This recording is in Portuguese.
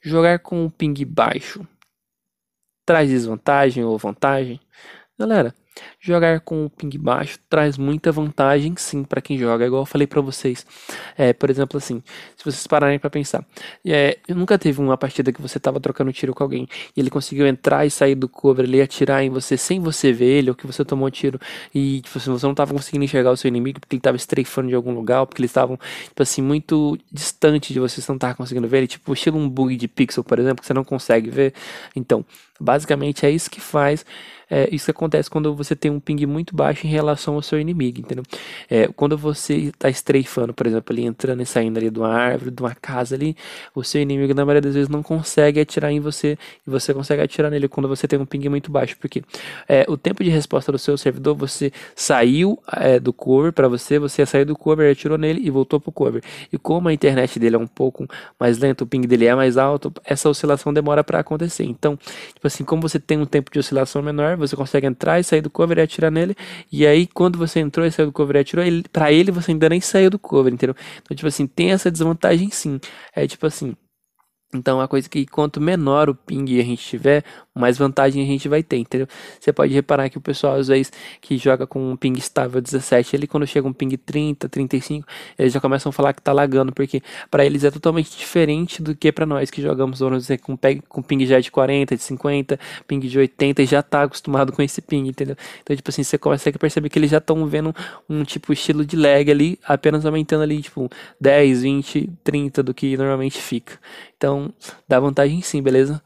Jogar com o ping baixo traz desvantagem ou vantagem? Galera, Jogar com o ping baixo traz muita vantagem, sim, para quem joga. Igual eu falei para vocês, é, por exemplo, assim, se vocês pararem para pensar, é, nunca teve uma partida que você tava trocando tiro com alguém e ele conseguiu entrar e sair do cover, ele atirar em você sem você ver ele, ou que você tomou um tiro e tipo, assim, você não tava conseguindo enxergar o seu inimigo porque ele tava estreifando de algum lugar, ou porque eles estavam tipo assim muito distante de você, você não tava conseguindo ver ele, tipo estilo um bug de pixel, por exemplo, que você não consegue ver. Então, basicamente é isso que faz, é isso que acontece quando você você tem um ping muito baixo em relação ao seu inimigo, entendeu? É, quando você está estreifando, por exemplo, ali entrando e saindo ali de uma árvore, de uma casa ali, o seu inimigo na maioria das vezes não consegue atirar em você e você consegue atirar nele quando você tem um ping muito baixo, porque é, o tempo de resposta do seu servidor, você saiu é, do cover para você, você saiu do cover, atirou nele e voltou pro cover. E como a internet dele é um pouco mais lenta, o ping dele é mais alto, essa oscilação demora para acontecer. Então, tipo assim, como você tem um tempo de oscilação menor, você consegue entrar e sair do cover e atirar nele. E aí, quando você entrou e saiu do cover e atirou, ele, pra ele você ainda nem saiu do cover, entendeu? Então, tipo assim, tem essa desvantagem sim. É tipo assim. Então, é a coisa que quanto menor o ping a gente tiver, mais vantagem a gente vai ter, entendeu? Você pode reparar que o pessoal, às vezes, que joga com um ping estável 17, ele quando chega um ping 30, 35, eles já começam a falar que tá lagando, porque para eles é totalmente diferente do que para nós que jogamos, vamos dizer, com, com ping já de 40, de 50, ping de 80, e já tá acostumado com esse ping, entendeu? Então, tipo assim, você consegue perceber que eles já estão vendo um, tipo, estilo de lag ali, apenas aumentando ali, tipo, 10, 20, 30 do que normalmente fica. Então, então dá vantagem sim, beleza?